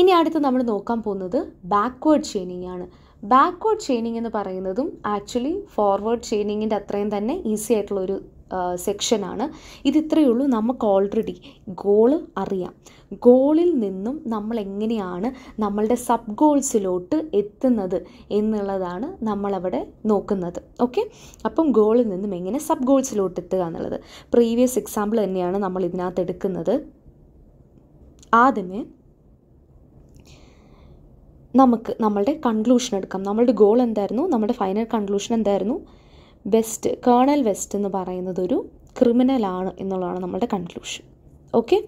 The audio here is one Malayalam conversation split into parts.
ഇനി അടുത്ത് നമ്മൾ നോക്കാൻ പോകുന്നത് ബാക്ക്വേർഡ് ചെയിനിങ് ആണ് ബാക്ക്വേർഡ് ചെയിനിങ് എന്ന് പറയുന്നതും ആക്ച്വലി ഫോർവേഡ് ചെയിനിങ്ങിൻ്റെ അത്രയും തന്നെ ഈസി ആയിട്ടുള്ള ഒരു സെക്ഷനാണ് ഇത് ഇത്രയേ ഉള്ളൂ നമുക്ക് ഓൾറെഡി ഗോള് അറിയാം ഗോളിൽ നിന്നും നമ്മൾ എങ്ങനെയാണ് നമ്മളുടെ സബ് ഗോൾസിലോട്ട് എത്തുന്നത് എന്നുള്ളതാണ് നമ്മളവിടെ നോക്കുന്നത് ഓക്കെ അപ്പം ഗോളിൽ നിന്നും എങ്ങനെ സബ് ഗോൾസിലോട്ട് എത്തുക എന്നുള്ളത് പ്രീവിയസ് എക്സാമ്പിൾ തന്നെയാണ് നമ്മൾ ഇതിനകത്ത് എടുക്കുന്നത് ആദ്യമേ നമുക്ക് നമ്മളുടെ കൺക്ലൂഷൻ എടുക്കാം നമ്മളുടെ ഗോൾ എന്തായിരുന്നു നമ്മുടെ ഫൈനൽ കൺക്ലൂഷൻ എന്തായിരുന്നു വെസ്റ്റ് കേണൽ വെസ്റ്റ് എന്ന് പറയുന്നത് ഒരു ക്രിമിനലാണ് എന്നുള്ളതാണ് നമ്മുടെ കൺക്ലൂഷൻ ഓക്കെ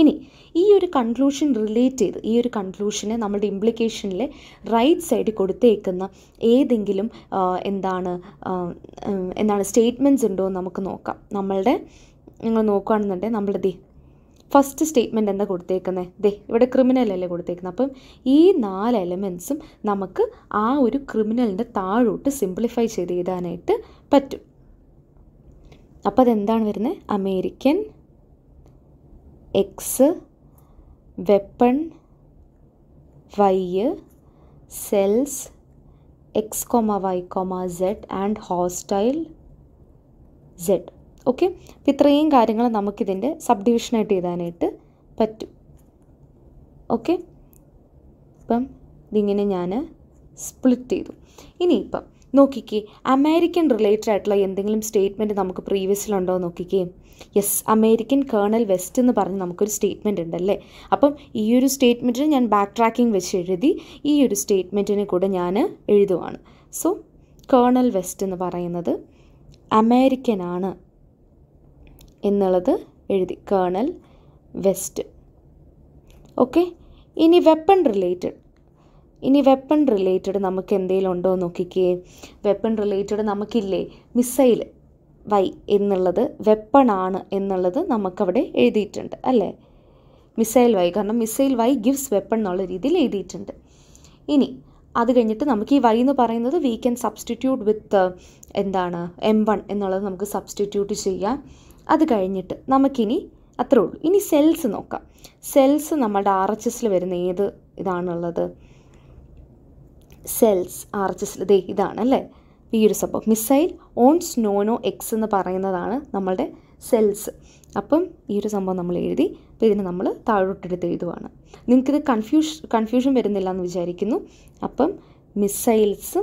ഇനി ഈ ഒരു കൺക്ലൂഷൻ റിലേറ്റ് ചെയ്ത് ഈ ഒരു കൺക്ലൂഷനെ നമ്മുടെ ഇംപ്ലിക്കേഷനിലെ റൈറ്റ് സൈഡിൽ കൊടുത്തേക്കുന്ന ഏതെങ്കിലും എന്താണ് എന്താണ് സ്റ്റേറ്റ്മെൻറ്റ്സ് ഉണ്ടോ എന്ന് നമുക്ക് നോക്കാം നമ്മളുടെ നിങ്ങൾ നോക്കുകയാണെന്നുണ്ടെങ്കിൽ നമ്മളുടെ ഫസ്റ്റ് സ്റ്റേറ്റ്മെൻറ്റ് എന്താ കൊടുത്തേക്കുന്നത് ദേ ഇവിടെ ക്രിമിനൽ അല്ലേ കൊടുത്തേക്കുന്നത് അപ്പം ഈ നാല് എലമെൻസും നമുക്ക് ആ ഒരു ക്രിമിനലിൻ്റെ താഴോട്ട് സിംപ്ലിഫൈ ചെയ്ത് എഴുതാനായിട്ട് പറ്റും അപ്പം അതെന്താണ് വരുന്നത് American X weapon Y sells X comma Y comma Z and hostile Z okay അപ്പോൾ ഇത്രയും കാര്യങ്ങൾ നമുക്കിതിൻ്റെ സബ് ഡിവിഷനായിട്ട് എഴുതാനായിട്ട് പറ്റും ഓക്കെ ഇപ്പം ഇതിങ്ങനെ ഞാൻ സ്പ്ലിറ്റ് ചെയ്തു ഇനിയിപ്പം നോക്കിക്കേ അമേരിക്കൻ റിലേറ്റഡ് ആയിട്ടുള്ള എന്തെങ്കിലും സ്റ്റേറ്റ്മെൻറ്റ് നമുക്ക് പ്രീവിയസിലുണ്ടോ നോക്കിക്കേ യെസ് അമേരിക്കൻ കേണൽ വെസ്റ്റ് എന്ന് പറഞ്ഞ് നമുക്കൊരു സ്റ്റേറ്റ്മെൻറ്റ് ഉണ്ടല്ലേ അപ്പം ഈ ഒരു സ്റ്റേറ്റ്മെൻറ്റിന് ഞാൻ ബാക്ക് ട്രാക്കിംഗ് വെച്ച് എഴുതി ഈ ഒരു സ്റ്റേറ്റ്മെൻറ്റിനെ കൂടെ ഞാൻ എഴുതുവാണ് സോ കേണൽ വെസ്റ്റ് എന്ന് പറയുന്നത് അമേരിക്കനാണ് എന്നുള്ളത് എഴുതി കേണൽ വെസ്റ്റ് ഓക്കെ ഇനി വെപ്പൺ റിലേറ്റഡ് ഇനി വെപ്പൺ റിലേറ്റഡ് നമുക്ക് എന്തെങ്കിലും ഉണ്ടോ നോക്കിക്കേ വെപ്പൺ റിലേറ്റഡ് നമുക്കില്ലേ മിസൈൽ വൈ എന്നുള്ളത് വെപ്പണാണ് എന്നുള്ളത് നമുക്കവിടെ എഴുതിയിട്ടുണ്ട് അല്ലേ മിസൈൽ വൈ കാരണം മിസൈൽ വൈ ഗിവ്സ് വെപ്പൺ എന്നുള്ള രീതിയിൽ എഴുതിയിട്ടുണ്ട് ഇനി അത് കഴിഞ്ഞിട്ട് നമുക്ക് ഈ വൈ എന്ന് പറയുന്നത് വി ക്യാൻ സബ്സ്റ്റിറ്റ്യൂട്ട് വിത്ത് എന്താണ് എം വൺ എന്നുള്ളത് നമുക്ക് സബ്സ്റ്റിറ്റ്യൂട്ട് ചെയ്യാം അത് കഴിഞ്ഞിട്ട് നമുക്കിനി അത്രേ ഉള്ളൂ ഇനി സെൽസ് നോക്കാം സെൽസ് നമ്മുടെ ആർ എച്ച് എസിൽ വരുന്ന ഏത് ഇതാണുള്ളത് സെൽസ് ആർ എച്ച് എസ് ദേ ഇതാണ് അല്ലേ ഈ ഒരു സംഭവം മിസൈൽ ഓൺ സ്നോനോ എക്സ് എന്ന് പറയുന്നതാണ് നമ്മളുടെ സെൽസ് അപ്പം ഈ ഒരു സംഭവം നമ്മൾ എഴുതി പിന്നെ നമ്മൾ താഴോട്ടെടുത്ത് എഴുതുവാണ് നിങ്ങൾക്കിത് കൺഫ്യൂഷ് കൺഫ്യൂഷൻ വരുന്നില്ല എന്ന് വിചാരിക്കുന്നു അപ്പം മിസൈൽസ്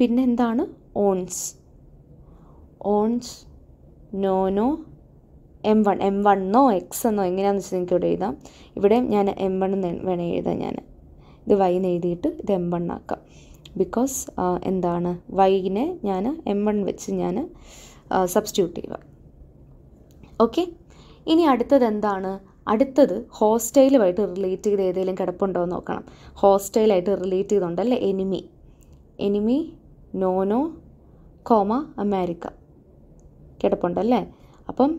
പിന്നെന്താണ് owns owns Nono M one M വണ്ണോ എക്സ് എന്നോ എങ്ങനെയാണെന്ന് വെച്ചാൽ നിങ്ങൾക്ക് ഇവിടെ എഴുതാം ഇവിടെ ഞാൻ എം വൺ വേണേ എഴുതാം ഞാൻ ഇത് വൈ എന്ന് എഴുതിയിട്ട് ഇത് എം വൺ ആക്കാം ബിക്കോസ് എന്താണ് വൈനെ ഞാൻ എം വൺ വെച്ച് ഞാൻ സബ്സ്റ്റിറ്റ്യൂട്ട് ചെയ്യുക ഓക്കെ ഇനി അടുത്തത് എന്താണ് അടുത്തത് ഹോസ്റ്റൈലുമായിട്ട് റിലേറ്റ് ചെയ്ത് ഏതെങ്കിലും കിടപ്പുണ്ടോ എന്ന് നോക്കണം ഹോസ്റ്റൈലായിട്ട് റിലേറ്റ് ചെയ്തുണ്ടല്ലേ enemy enemy Nono comma America കിടപ്പുണ്ടല്ലേ അപ്പം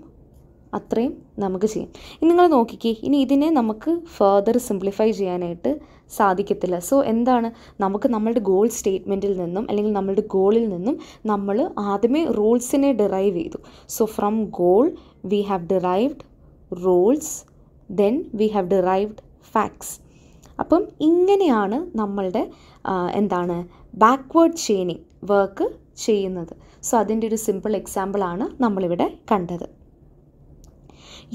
അത്രയും നമുക്ക് ചെയ്യാം ഇനി നിങ്ങൾ നോക്കിക്കേ ഇനി ഇതിനെ നമുക്ക് ഫേർദർ സിംപ്ലിഫൈ ചെയ്യാനായിട്ട് സാധിക്കത്തില്ല സോ എന്താണ് നമുക്ക് നമ്മളുടെ ഗോൾ സ്റ്റേറ്റ്മെൻറ്റിൽ നിന്നും അല്ലെങ്കിൽ നമ്മളുടെ ഗോളിൽ നിന്നും നമ്മൾ ആദ്യമേ റൂൾസിനെ ഡിറൈവ് ചെയ്തു so from goal we have derived rules then we have derived facts അപ്പം ഇങ്ങനെയാണ് നമ്മളുടെ എന്താണ് ബാക്ക്വേർഡ് ചെയിനിങ് വർക്ക് ചെയ്യുന്നത് സോ അതിൻ്റെ ഒരു സിമ്പിൾ എക്സാമ്പിളാണ് നമ്മളിവിടെ കണ്ടത്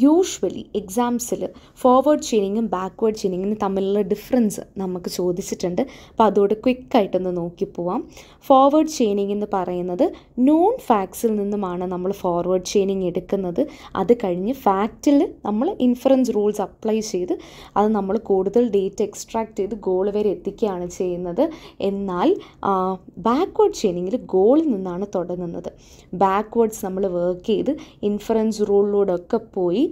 യൂഷ്വലി എക്സാംസിൽ ഫോർവേഡ് ചെയിനിങ്ങും ബാക്ക്വേഡ് ചെയിനിങ്ങും തമ്മിലുള്ള ഡിഫറൻസ് നമുക്ക് ചോദിച്ചിട്ടുണ്ട് അപ്പോൾ അതോട് ക്വിക്കായിട്ടൊന്ന് നോക്കി പോവാം ഫോർവേഡ് ചെയിനിങ് എന്ന് പറയുന്നത് നോൺ ഫാക്സിൽ നിന്നുമാണ് നമ്മൾ ഫോർവേഡ് ചെയിനിങ് എടുക്കുന്നത് അത് കഴിഞ്ഞ് ഫാക്റ്റിൽ നമ്മൾ ഇൻഫറൻസ് റൂൾസ് അപ്ലൈ ചെയ്ത് അത് നമ്മൾ കൂടുതൽ ഡേറ്റ് എക്സ്ട്രാക്ട് ചെയ്ത് ഗോൾ വരെ എത്തിക്കുകയാണ് ചെയ്യുന്നത് എന്നാൽ ബാക്ക്വേഡ് ചെയിനിങ്ങിൽ ഗോളിൽ നിന്നാണ് തുടങ്ങുന്നത് ബാക്ക്വേഡ്സ് നമ്മൾ വർക്ക് ചെയ്ത് ഇൻഫറൻസ് ഒക്കെ പോയി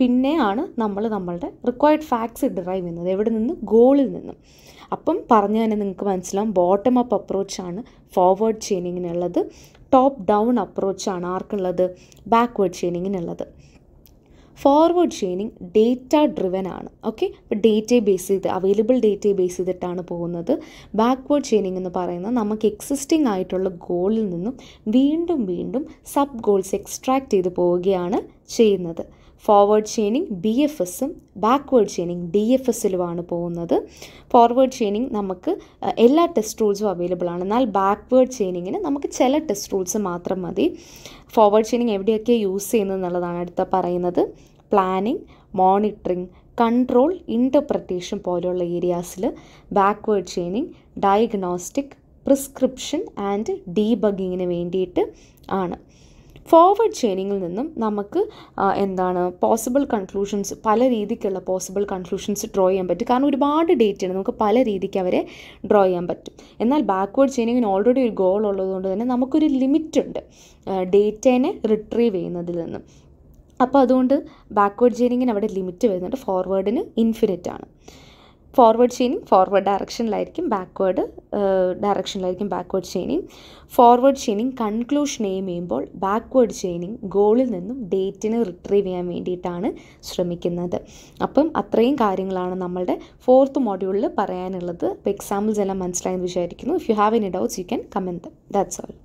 പിന്നെയാണ് നമ്മൾ നമ്മളുടെ റിക്വയർഡ് ഫാക്ട്സ് ഡിറൈവ് ചെയ്യുന്നത് എവിടെ നിന്ന് ഗോളിൽ നിന്നും അപ്പം പറഞ്ഞു തന്നെ നിങ്ങൾക്ക് മനസ്സിലാവും ബോട്ടം അപ്പ് അപ്രോച്ചാണ് ഫോർവേഡ് ചെയിനിങ്ങിനുള്ളത് ടോപ്പ് ഡൗൺ അപ്രോച്ചാണ് ആർക്കുള്ളത് ബാക്ക്വേഡ് ചെയിനിങ്ങിനുള്ളത് ഫോർവേഡ് ചെയിനിങ് ഡേറ്റ ഡ്രിവൻ ആണ് ഓക്കെ ഇപ്പോൾ ഡേറ്റയെ ബേസ് ചെയ്ത് അവൈലബിൾ ഡേറ്റയെ ബേസ് ചെയ്തിട്ടാണ് പോകുന്നത് ബാക്ക്വേഡ് ചെയിനിങ് എന്ന് പറയുന്നത് നമുക്ക് എക്സിസ്റ്റിംഗ് ആയിട്ടുള്ള ഗോളിൽ നിന്നും വീണ്ടും വീണ്ടും സബ് ഗോൾസ് എക്സ്ട്രാക്ട് ചെയ്ത് പോവുകയാണ് ചെയ്യുന്നത് ഫോർവേഡ് ചെയിനിങ് ബി എഫ് എസും ബാക്ക്വേഡ് ചെയിനിങ് ഡി എഫ് എസിലുമാണ് പോകുന്നത് ഫോർവേഡ് ചെയിനിങ് നമുക്ക് എല്ലാ ടെസ്റ്റ് റൂൾസും അവൈലബിൾ ആണ് എന്നാൽ ബാക്ക്വേഡ് ചെയിനിങ്ങിന് നമുക്ക് ചില ടെസ്റ്റ് റൂൾസ് മാത്രം മതി ഫോർവേഡ് ചെയിനിങ് എവിടെയൊക്കെ യൂസ് ചെയ്യുന്നത് എന്നുള്ളതാണ് അടുത്ത പറയുന്നത് പ്ലാനിങ് മോണിറ്ററിങ് കൺട്രോൾ ഇൻ്റർപ്രറ്റേഷൻ പോലെയുള്ള ഏരിയാസിൽ backward chaining diagnostic prescription and ഡീബഗിങ്ങിന് വേണ്ടിയിട്ട് ആണ് ഫോർവേഡ് ചെയിനിങ്ങിൽ നിന്നും നമുക്ക് എന്താണ് പോസിബിൾ കൺക്ലൂഷൻസ് പല രീതിക്കുള്ള പോസിബിൾ കൺക്ലൂഷൻസ് ഡ്രോ ചെയ്യാൻ പറ്റും കാരണം ഒരുപാട് ഡേറ്റ് ഉണ്ട് നമുക്ക് പല രീതിക്ക് അവരെ ഡ്രോ ചെയ്യാൻ പറ്റും എന്നാൽ ബാക്ക്വേർഡ് ചെയിനിങ്ങിന് ഓൾറെഡി ഒരു ഗോൾ ഉള്ളതുകൊണ്ട് തന്നെ നമുക്കൊരു ലിമിറ്റ് ഉണ്ട് ഡേറ്റേനെ റിട്രീവ് ചെയ്യുന്നതിൽ നിന്ന് അപ്പോൾ അതുകൊണ്ട് ബാക്ക്വേർഡ് ചെയിനിങ്ങിന് അവിടെ ലിമിറ്റ് വരുന്നുണ്ട് ഫോർവേഡിന് ഇൻഫിനിറ്റ് ആണ് ഫോർവേഡ് ചെയിനിങ് ഫോർവേഡ് ഡയറക്ഷനിലായിരിക്കും ബാക്ക്വേഡ് ഡയറക്ഷനിലായിരിക്കും backward chaining forward chaining conclusion aim ചെയ്യുമ്പോൾ ബാക്ക്വേഡ് ചെയിനിങ് ഗോളിൽ നിന്നും ഡേറ്റിന് റിട്രീവ് ചെയ്യാൻ വേണ്ടിയിട്ടാണ് ശ്രമിക്കുന്നത് അപ്പം അത്രയും കാര്യങ്ങളാണ് നമ്മളുടെ ഫോർത്ത് മോഡ്യൂളിൽ പറയാനുള്ളത് അപ്പോൾ എക്സാമ്പിൾസ് എല്ലാം മനസ്സിലായെന്ന് വിചാരിക്കുന്നു if you have any doubts you can comment that's all